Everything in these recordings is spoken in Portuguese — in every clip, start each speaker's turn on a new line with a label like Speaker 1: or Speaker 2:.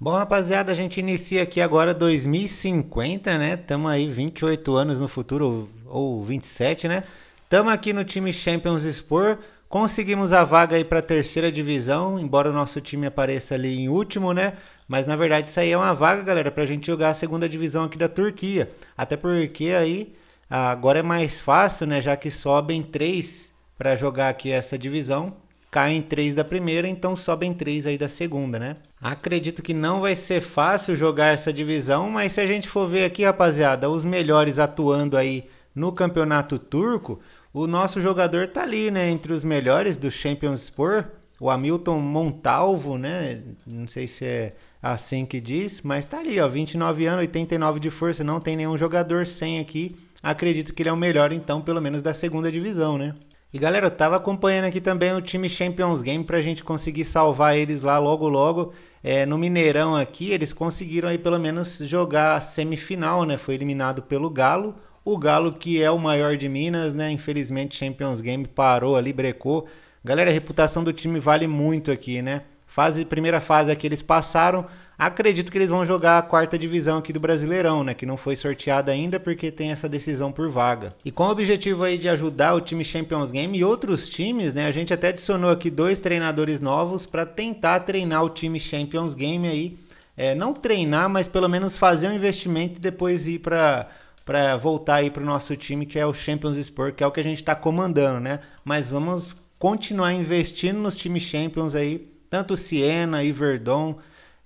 Speaker 1: Bom, rapaziada, a gente inicia aqui agora 2050, né? Tamo aí 28 anos no futuro, ou 27, né? Tamo aqui no time Champions Sport. Conseguimos a vaga aí para a terceira divisão, embora o nosso time apareça ali em último, né? Mas na verdade isso aí é uma vaga, galera, para a gente jogar a segunda divisão aqui da Turquia. Até porque aí agora é mais fácil, né? Já que sobem três para jogar aqui essa divisão caem três da primeira, então sobem três aí da segunda, né? Acredito que não vai ser fácil jogar essa divisão, mas se a gente for ver aqui, rapaziada, os melhores atuando aí no campeonato turco, o nosso jogador tá ali, né, entre os melhores do Champions Sport, o Hamilton Montalvo, né? Não sei se é assim que diz, mas tá ali, ó, 29 anos, 89 de força, não tem nenhum jogador sem aqui. Acredito que ele é o melhor então, pelo menos da segunda divisão, né? E galera, eu tava acompanhando aqui também o time Champions Game pra gente conseguir salvar eles lá logo logo. É, no Mineirão aqui, eles conseguiram aí pelo menos jogar a semifinal, né? Foi eliminado pelo Galo. O Galo que é o maior de Minas, né? Infelizmente Champions Game parou ali, brecou. Galera, a reputação do time vale muito aqui, né? Fase, primeira fase é que eles passaram. Acredito que eles vão jogar a quarta divisão aqui do Brasileirão, né? Que não foi sorteada ainda porque tem essa decisão por vaga. E com o objetivo aí de ajudar o time Champions Game e outros times, né? A gente até adicionou aqui dois treinadores novos para tentar treinar o time Champions Game aí. É, não treinar, mas pelo menos fazer um investimento e depois ir para para voltar aí para o nosso time que é o Champions Sport, que é o que a gente está comandando, né? Mas vamos continuar investindo nos times Champions aí tanto Siena e Verdon,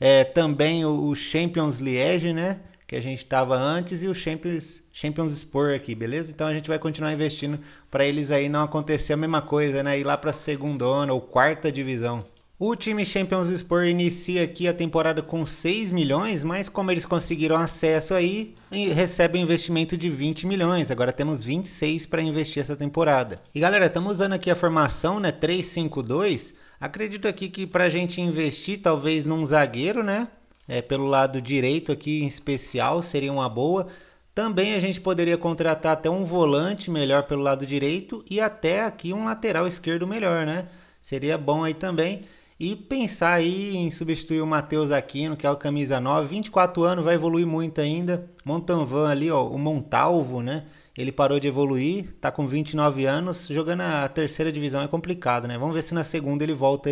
Speaker 1: é, também o, o Champions Liege, né? que a gente estava antes e o Champions, Champions Sport aqui, beleza? Então a gente vai continuar investindo para eles aí não acontecer a mesma coisa, né? Ir lá para a segunda ou quarta divisão. O time Champions Sport inicia aqui a temporada com 6 milhões, mas como eles conseguiram acesso aí, recebe um investimento de 20 milhões. Agora temos 26 para investir essa temporada. E galera, estamos usando aqui a formação, né, 352, Acredito aqui que para a gente investir, talvez num zagueiro, né? É, pelo lado direito aqui em especial, seria uma boa. Também a gente poderia contratar até um volante melhor pelo lado direito e até aqui um lateral esquerdo melhor, né? Seria bom aí também. E pensar aí em substituir o Matheus Aquino, que é o camisa 9, 24 anos, vai evoluir muito ainda. Montanvan ali, ó, o Montalvo, né? Ele parou de evoluir, está com 29 anos, jogando a terceira divisão é complicado, né? Vamos ver se na segunda ele volta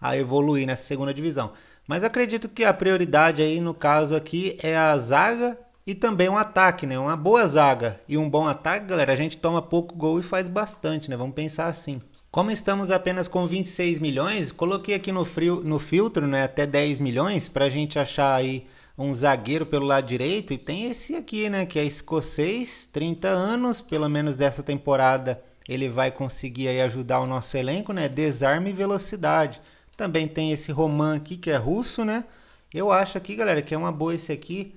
Speaker 1: a evoluir nessa segunda divisão. Mas acredito que a prioridade aí no caso aqui é a zaga e também um ataque, né? Uma boa zaga e um bom ataque, galera, a gente toma pouco gol e faz bastante, né? Vamos pensar assim. Como estamos apenas com 26 milhões, coloquei aqui no, frio, no filtro né, até 10 milhões para a gente achar aí um zagueiro pelo lado direito. E tem esse aqui, né? Que é escocês, 30 anos, pelo menos dessa temporada ele vai conseguir aí ajudar o nosso elenco, né? Desarme e velocidade. Também tem esse Roman aqui que é russo, né? Eu acho aqui, galera, que é uma boa esse aqui.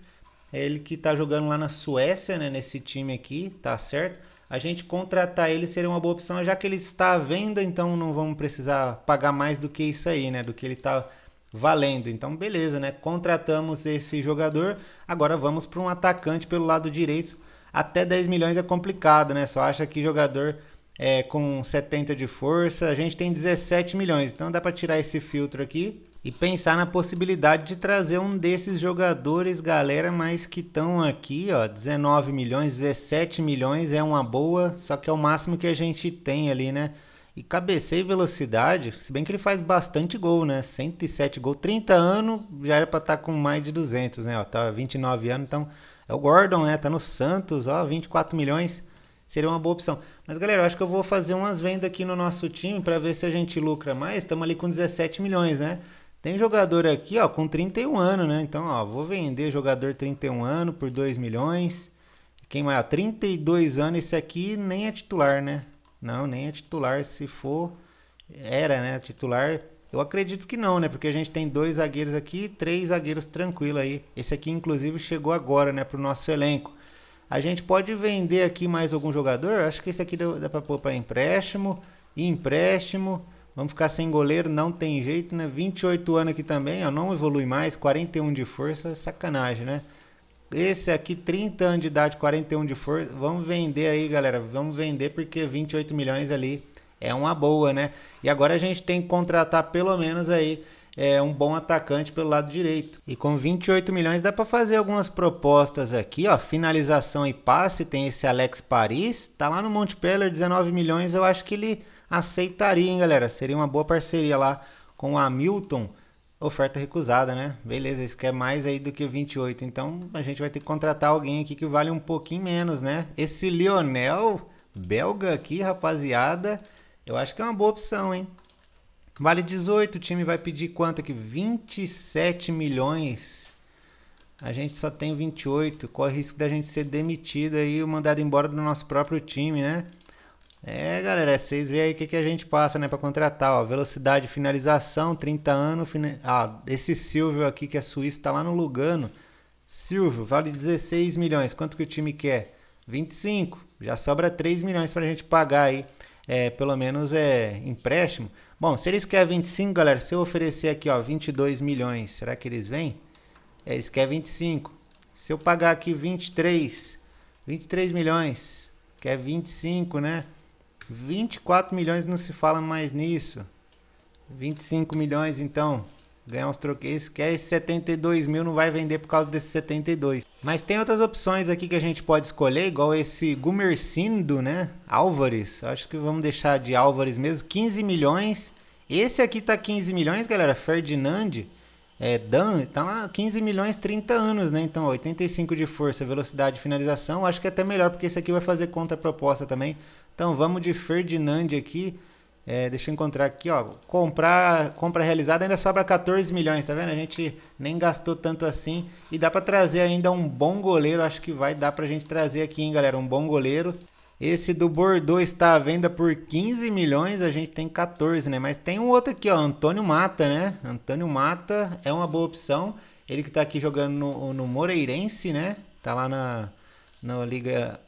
Speaker 1: É ele que tá jogando lá na Suécia, né? Nesse time aqui, tá certo? A gente contratar ele seria uma boa opção, já que ele está à venda, então não vamos precisar pagar mais do que isso aí, né? Do que ele tá valendo. Então, beleza, né? Contratamos esse jogador. Agora vamos para um atacante pelo lado direito. Até 10 milhões é complicado, né? Só acha que jogador é, com 70 de força. A gente tem 17 milhões. Então, dá para tirar esse filtro aqui e pensar na possibilidade de trazer um desses jogadores, galera, mas que estão aqui, ó, 19 milhões, 17 milhões é uma boa, só que é o máximo que a gente tem ali, né? E cabeceio e velocidade, se bem que ele faz bastante gol, né? 107 gol, 30 anos, já era para estar tá com mais de 200, né? Ó, tá 29 anos, então é o Gordon, né? Tá no Santos, ó, 24 milhões, seria uma boa opção. Mas galera, eu acho que eu vou fazer umas vendas aqui no nosso time para ver se a gente lucra mais. Estamos ali com 17 milhões, né? Tem jogador aqui, ó, com 31 anos, né? Então, ó, vou vender jogador 31 anos por 2 milhões. Quem mais? 32 anos, esse aqui nem é titular, né? Não, nem é titular. Se for, era, né? Titular, eu acredito que não, né? Porque a gente tem dois zagueiros aqui três zagueiros tranquilo aí. Esse aqui, inclusive, chegou agora, né, pro nosso elenco. A gente pode vender aqui mais algum jogador? Acho que esse aqui dá, dá pra pôr pra empréstimo. empréstimo. Vamos ficar sem goleiro, não tem jeito, né? 28 anos aqui também, ó, não evolui mais. 41 de força, sacanagem, né? Esse aqui, 30 anos de idade, 41 de força. Vamos vender aí, galera. Vamos vender porque 28 milhões ali é uma boa, né? E agora a gente tem que contratar pelo menos aí é, um bom atacante pelo lado direito. E com 28 milhões dá para fazer algumas propostas aqui, ó. Finalização e passe, tem esse Alex Paris, tá lá no Montpellier, 19 milhões, eu acho que ele aceitaria, hein, galera? Seria uma boa parceria lá com o Hamilton. Oferta recusada, né? Beleza, isso quer mais aí do que 28. Então a gente vai ter que contratar alguém aqui que vale um pouquinho menos, né? Esse Lionel belga aqui, rapaziada, eu acho que é uma boa opção, hein? Vale 18, o time vai pedir quanto aqui? 27 milhões. A gente só tem 28. Corre risco da gente ser demitido aí, mandado embora do nosso próprio time, né? É, galera, vocês veem aí o que, que a gente passa, né, para contratar, ó, velocidade, finalização, 30 anos, fina... ah, esse Silvio aqui que é suíço, tá lá no Lugano, Silvio, vale 16 milhões, quanto que o time quer? 25, já sobra 3 milhões pra gente pagar aí, é, pelo menos é empréstimo. Bom, se eles querem 25, galera, se eu oferecer aqui, ó, 22 milhões, será que eles vêm? É, eles querem 25, se eu pagar aqui 23, 23 milhões, quer 25, né? 24 milhões não se fala mais nisso. 25 milhões então. Ganhar uns troqueiros, que é 72 mil, não vai vender por causa desse 72. Mas tem outras opções aqui que a gente pode escolher, igual esse Gumercindo, né? Álvares, acho que vamos deixar de Álvares mesmo, 15 milhões. Esse aqui tá 15 milhões, galera, Ferdinand, é, Dan, tá lá 15 milhões, 30 anos, né? Então, 85 de força, velocidade finalização, acho que é até melhor, porque esse aqui vai fazer contraproposta também. Então vamos de Ferdinand aqui. É, deixa eu encontrar aqui, ó. Comprar, compra realizada ainda sobra 14 milhões, tá vendo? A gente nem gastou tanto assim. E dá para trazer ainda um bom goleiro. Acho que vai dar pra gente trazer aqui, hein, galera? Um bom goleiro. Esse do Bordeaux está à venda por 15 milhões, a gente tem 14, né? Mas tem um outro aqui, ó, Antônio Mata, né? Antônio Mata é uma boa opção. Ele que está aqui jogando no, no Moreirense, né? Tá lá na, na Liga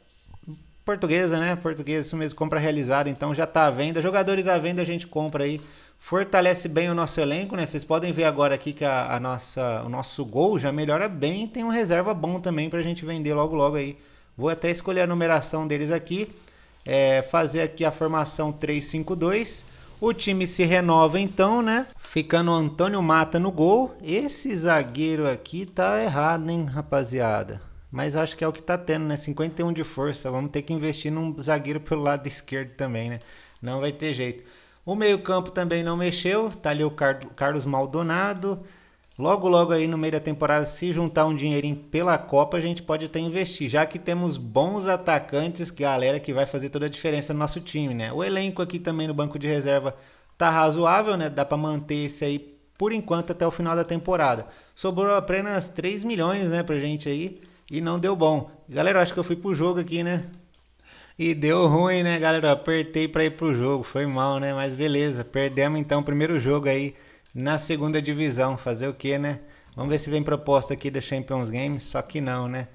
Speaker 1: portuguesa, né? Portuguesa, isso mesmo, compra realizada, então já está à venda. Jogadores à venda a gente compra aí. Fortalece bem o nosso elenco, né? Vocês podem ver agora aqui que a, a nossa, o nosso gol já melhora bem. Tem um reserva bom também para a gente vender logo, logo aí. Vou até escolher a numeração deles aqui. É, fazer aqui a formação 3-5-2. O time se renova então, né? Ficando o Antônio Mata no gol. Esse zagueiro aqui tá errado, hein, rapaziada? Mas acho que é o que está tendo, né? 51 de força. Vamos ter que investir num zagueiro pelo lado esquerdo também, né? Não vai ter jeito. O meio-campo também não mexeu. Tá ali o Car Carlos Maldonado. Logo, logo aí no meio da temporada, se juntar um dinheirinho pela Copa, a gente pode até investir. Já que temos bons atacantes, é galera que vai fazer toda a diferença no nosso time, né? O elenco aqui também no banco de reserva tá razoável, né? Dá para manter esse aí por enquanto até o final da temporada. Sobrou apenas 3 milhões, né, pra gente aí. E não deu bom. Galera, acho que eu fui pro jogo aqui, né? E deu ruim, né, galera? Eu apertei para ir pro jogo. Foi mal, né? Mas beleza. Perdemos então o primeiro jogo aí na segunda divisão. Fazer o que, né? Vamos ver se vem proposta aqui da Champions Games. Só que não, né?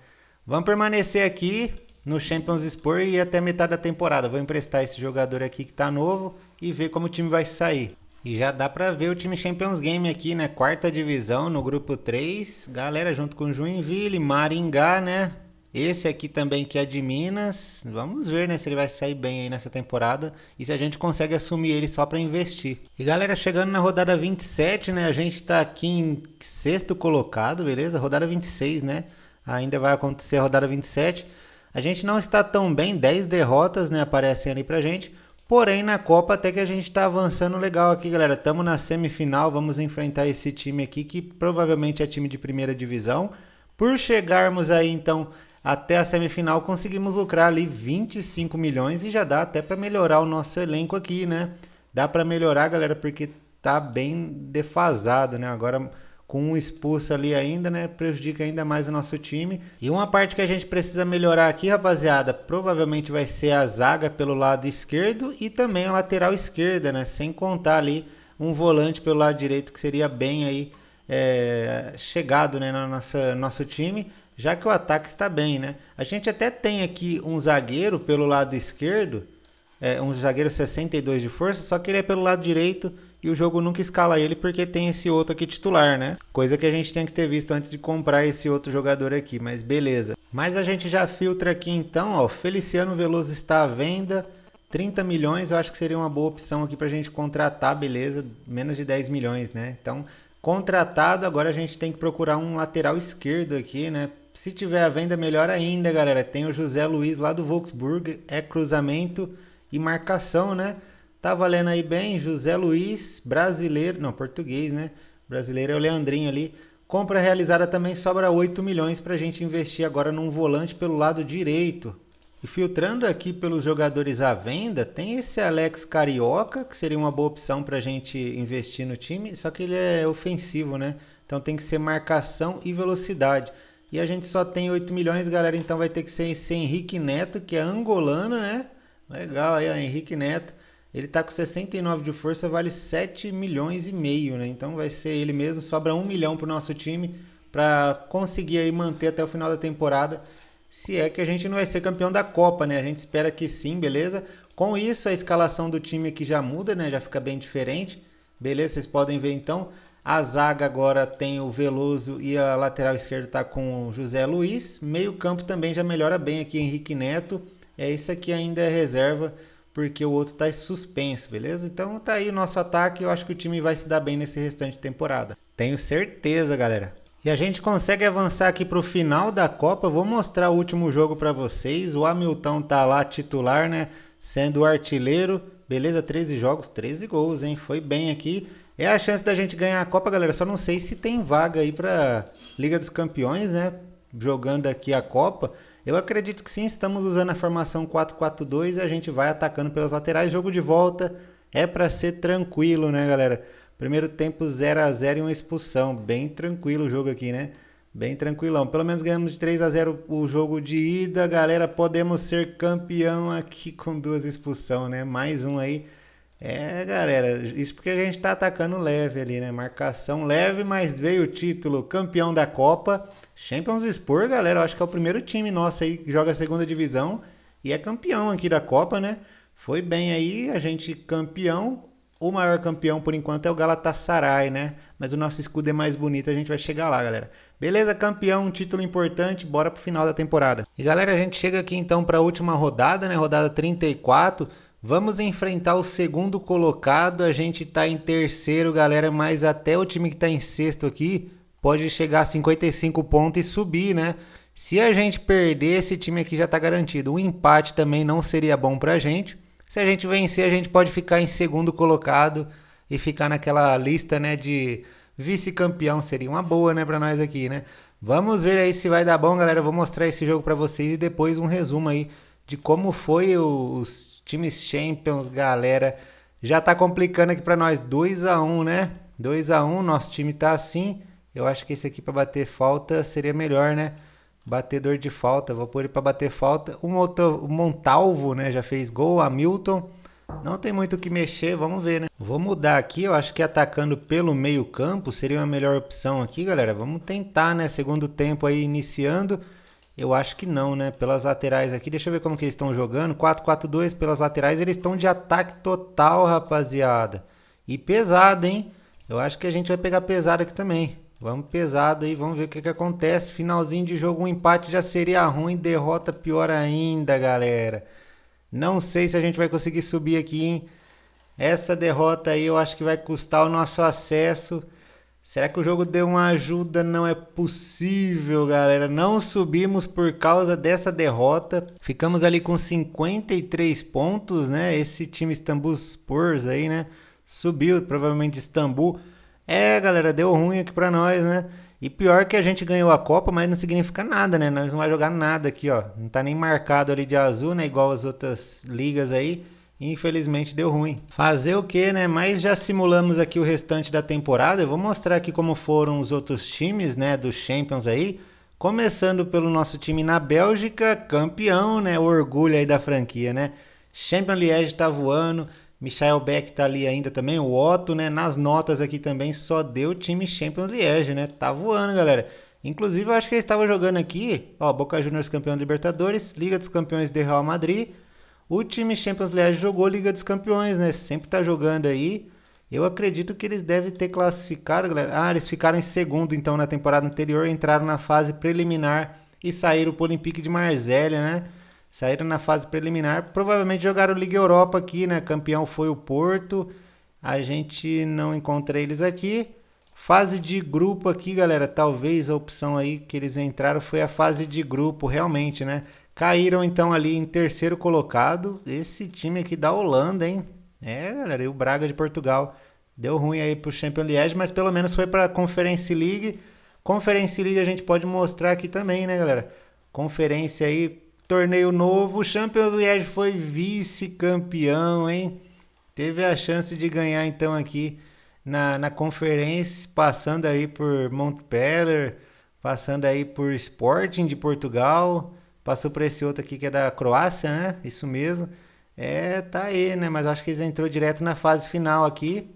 Speaker 1: Vamos permanecer aqui no Champions Sport e até metade da temporada. Vou emprestar esse jogador aqui que tá novo e ver como o time vai sair. E já dá para ver o time Champions Game aqui, né? Quarta divisão no grupo 3. Galera junto com Joinville, Maringá, né? Esse aqui também que é de Minas. Vamos ver, né, se ele vai sair bem aí nessa temporada e se a gente consegue assumir ele só para investir. E galera, chegando na rodada 27, né? A gente tá aqui em sexto colocado, beleza? Rodada 26, né? Ainda vai acontecer a rodada 27. A gente não está tão bem, 10 derrotas, né, aparecem ali pra gente Porém, na Copa até que a gente está avançando legal aqui, galera. Estamos na semifinal, vamos enfrentar esse time aqui que provavelmente é time de primeira divisão. Por chegarmos aí então até a semifinal, conseguimos lucrar ali 25 milhões e já dá até para melhorar o nosso elenco aqui, né? Dá para melhorar, galera, porque tá bem defasado, né? Agora com um expulso ali ainda, né? Prejudica ainda mais o nosso time. E uma parte que a gente precisa melhorar aqui, rapaziada, provavelmente vai ser a zaga pelo lado esquerdo e também a lateral esquerda, né? Sem contar ali um volante pelo lado direito que seria bem aí é, chegado né, no nossa, nosso time, já que o ataque está bem, né? A gente até tem aqui um zagueiro pelo lado esquerdo, é, um zagueiro 62 de força, só que ele é pelo lado direito e o jogo nunca escala ele porque tem esse outro aqui titular, né? Coisa que a gente tem que ter visto antes de comprar esse outro jogador aqui, mas beleza. Mas a gente já filtra aqui então, ó, Feliciano Veloso está à venda, 30 milhões eu acho que seria uma boa opção aqui para a gente contratar, beleza, menos de 10 milhões, né? Então, contratado, agora a gente tem que procurar um lateral esquerdo aqui, né? Se tiver à venda, melhor ainda, galera. Tem o José Luiz lá do Volksburg, é cruzamento e marcação, né? Tá valendo aí bem, José Luiz, brasileiro, não, português, né? Brasileiro é o Leandrinho ali. Compra realizada também sobra 8 milhões para a gente investir agora num volante pelo lado direito. E filtrando aqui pelos jogadores à venda, tem esse Alex Carioca, que seria uma boa opção para a gente investir no time, só que ele é ofensivo, né? Então tem que ser marcação e velocidade. E a gente só tem 8 milhões, galera, então vai ter que ser esse Henrique Neto, que é angolano, né? Legal aí, ó, Henrique Neto. Ele tá com 69 de força, vale 7 milhões e meio, né? Então vai ser ele mesmo, sobra 1 milhão pro nosso time para conseguir aí manter até o final da temporada. Se é que a gente não vai ser campeão da Copa, né? A gente espera que sim, beleza? Com isso, a escalação do time aqui já muda, né? Já fica bem diferente. Beleza, vocês podem ver então. A zaga agora tem o Veloso e a lateral esquerda está com o José Luiz. Meio campo também já melhora bem aqui, Henrique Neto. É isso aqui ainda é reserva porque o outro está suspenso, beleza? Então tá aí o nosso ataque, eu acho que o time vai se dar bem nesse restante de temporada. Tenho certeza, galera. E a gente consegue avançar aqui para o final da Copa. Vou mostrar o último jogo para vocês. O Hamilton tá lá titular, né? Sendo artilheiro. Beleza, 13 jogos, 13 gols, hein? Foi bem aqui. É a chance da gente ganhar a Copa, galera. Só não sei se tem vaga aí para Liga dos Campeões, né? jogando aqui a Copa, eu acredito que sim, estamos usando a formação 4-4-2 e a gente vai atacando pelas laterais. Jogo de volta é para ser tranquilo, né, galera? Primeiro tempo 0 a 0 e uma expulsão. Bem tranquilo o jogo aqui, né? Bem tranquilão. Pelo menos ganhamos de 3 a 0 o jogo de ida, galera. Podemos ser campeão aqui com duas expulsões, né? Mais um aí. É, galera, isso porque a gente tá atacando leve ali, né? Marcação leve, mas veio o título, campeão da Copa. Champions Sport, galera, eu acho que é o primeiro time nosso aí que joga a segunda divisão e é campeão aqui da Copa, né? Foi bem aí, a gente campeão. O maior campeão por enquanto é o Galatasaray, né? Mas o nosso escudo é mais bonito, a gente vai chegar lá, galera. Beleza, campeão, um título importante, bora pro final da temporada. E galera, a gente chega aqui então para a última rodada, né? Rodada 34. Vamos enfrentar o segundo colocado. A gente tá em terceiro, galera, mas até o time que tá em sexto aqui pode chegar a 55 pontos e subir, né? Se a gente perder, esse time aqui já está garantido. O empate também não seria bom para a gente. Se a gente vencer, a gente pode ficar em segundo colocado e ficar naquela lista né, de vice-campeão. Seria uma boa né, para nós aqui, né? Vamos ver aí se vai dar bom, galera. Eu vou mostrar esse jogo para vocês e depois um resumo aí de como foi os times Champions, galera. Já está complicando aqui para nós. 2 a 1 né? 2 a 1 nosso time está assim. Eu acho que esse aqui para bater falta seria melhor, né? Batedor de falta, vou pôr ele para bater falta. O Montalvo, né, já fez gol, Hamilton. Não tem muito o que mexer, vamos ver, né? Vou mudar aqui, eu acho que atacando pelo meio campo seria uma melhor opção aqui, galera. Vamos tentar, né? Segundo tempo aí iniciando. Eu acho que não, né? Pelas laterais aqui, deixa eu ver como que eles estão jogando. 4-4-2 pelas laterais, eles estão de ataque total, rapaziada. E pesado, hein? Eu acho que a gente vai pegar pesado aqui também. Vamos pesado aí, vamos ver o que, que acontece. Finalzinho de jogo, um empate já seria ruim, derrota pior ainda, galera. Não sei se a gente vai conseguir subir aqui, hein? Essa derrota aí eu acho que vai custar o nosso acesso. Será que o jogo deu uma ajuda? Não é possível, galera. Não subimos por causa dessa derrota. Ficamos ali com 53 pontos, né? Esse time Istambul Spurs aí, né? Subiu, provavelmente Istambul. É, galera, deu ruim aqui pra nós, né? E pior que a gente ganhou a Copa, mas não significa nada, né? Nós não vai jogar nada aqui, ó. Não tá nem marcado ali de azul, né? Igual as outras ligas aí. Infelizmente deu ruim. Fazer o que, né? Mas já simulamos aqui o restante da temporada. Eu vou mostrar aqui como foram os outros times, né? Dos Champions aí. Começando pelo nosso time na Bélgica, campeão, né? O orgulho aí da franquia, né? Champions Liège tá voando. Michael Beck tá ali ainda também, o Otto, né? Nas notas aqui também só deu time Champions Liège, né? Tá voando, galera. Inclusive, eu acho que ele estava jogando aqui, ó, Boca Juniors campeão da Libertadores, Liga dos Campeões de Real Madrid. O time Champions League jogou Liga dos Campeões, né? Sempre tá jogando aí. Eu acredito que eles devem ter classificado, galera. Ah, eles ficaram em segundo então na temporada anterior, entraram na fase preliminar e saíram pro Olympique de Marselha, né? Saíram na fase preliminar, provavelmente jogaram Liga Europa aqui, né? Campeão foi o Porto. A gente não encontra eles aqui. Fase de grupo aqui, galera. Talvez a opção aí que eles entraram foi a fase de grupo, realmente, né? Caíram então ali em terceiro colocado. Esse time aqui da Holanda, hein? É, galera, e o Braga de Portugal. Deu ruim aí pro Champions League, mas pelo menos foi pra Conference League. Conference League a gente pode mostrar aqui também, né, galera? Conferência aí torneio novo, o Champions League foi vice-campeão, hein? Teve a chance de ganhar então aqui na, na conferência, passando aí por Montpellier, passando aí por Sporting de Portugal, passou por esse outro aqui que é da Croácia, né? Isso mesmo. É, tá aí, né? Mas acho que eles entrou direto na fase final aqui.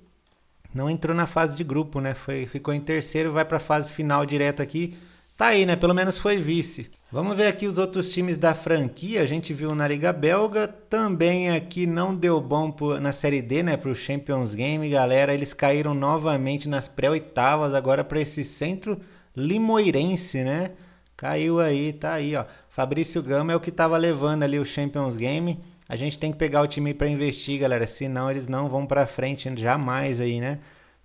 Speaker 1: Não entrou na fase de grupo, né? Foi, ficou em terceiro, vai para a fase final direto aqui. Tá aí, né? Pelo menos foi vice. Vamos ver aqui os outros times da franquia. A gente viu na Liga Belga, também aqui não deu bom por, na Série D, né, para o Champions Game, galera. Eles caíram novamente nas pré-oitavas, agora para esse centro limoirense, né? Caiu aí, tá aí, ó. Fabrício Gama é o que estava levando ali o Champions Game. A gente tem que pegar o time para investir, galera, senão eles não vão para frente jamais aí, né?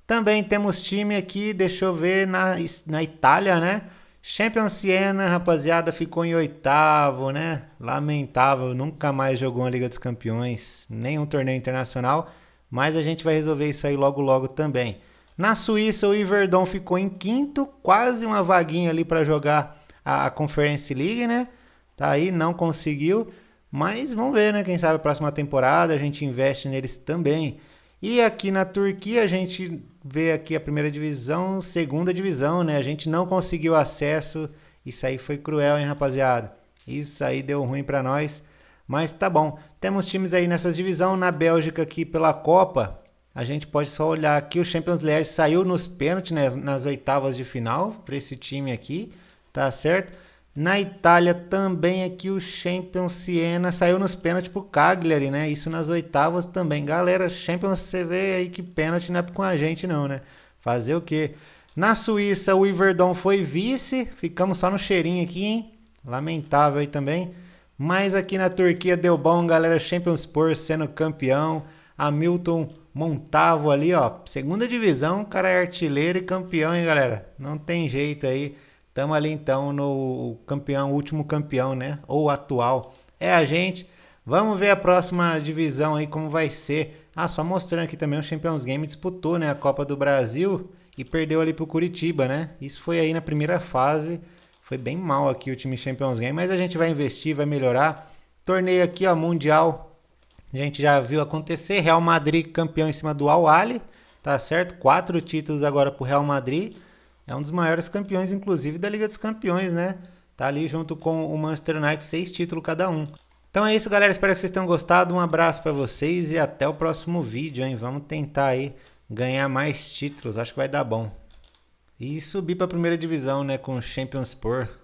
Speaker 1: Também temos time aqui, deixa eu ver, na, na Itália, né? Champion Siena, rapaziada, ficou em oitavo, né? Lamentável, nunca mais jogou na Liga dos Campeões, nem um torneio internacional, mas a gente vai resolver isso aí logo logo também. Na Suíça, o Iverdon ficou em quinto, quase uma vaguinha ali para jogar a Conference League, né? Tá aí, não conseguiu, mas vamos ver, né? Quem sabe a próxima temporada a gente investe neles também. E aqui na Turquia a gente vê aqui a primeira divisão, segunda divisão, né? A gente não conseguiu acesso. Isso aí foi cruel, hein, rapaziada? Isso aí deu ruim para nós. Mas tá bom. Temos times aí nessas divisão na Bélgica aqui pela Copa. A gente pode só olhar aqui o Champions League saiu nos pênaltis né? nas, oitavas de final para esse time aqui, tá certo? Na Itália também aqui é o Champions Siena saiu nos pênaltis pro Cagliari, né? Isso nas oitavas também. Galera, Champions você vê aí que pênalti não é com a gente não, né? Fazer o quê? Na Suíça o Iverdon foi vice, ficamos só no cheirinho aqui, hein? Lamentável aí também. Mas aqui na Turquia deu bom, galera. Championspor sendo campeão. Hamilton Montavo ali, ó. Segunda divisão, o cara é artilheiro e campeão, hein, galera? Não tem jeito aí. Estamos ali então no campeão, último campeão, né? Ou atual. É a gente. Vamos ver a próxima divisão aí como vai ser. Ah, só mostrando aqui também o Champions Game disputou, né, a Copa do Brasil e perdeu ali pro Curitiba, né? Isso foi aí na primeira fase. Foi bem mal aqui o time Champions Game, mas a gente vai investir, vai melhorar. Torneio aqui, ó, mundial. A gente já viu acontecer Real Madrid campeão em cima do Al Ahly, tá certo? Quatro títulos agora pro Real Madrid. É um dos maiores campeões, inclusive, da Liga dos Campeões, né? Tá ali junto com o Manchester United, seis títulos cada um. Então é isso, galera. Espero que vocês tenham gostado. Um abraço para vocês e até o próximo vídeo, hein? Vamos tentar aí ganhar mais títulos. Acho que vai dar bom. E subir para a primeira divisão, né? Com o Champions Sport.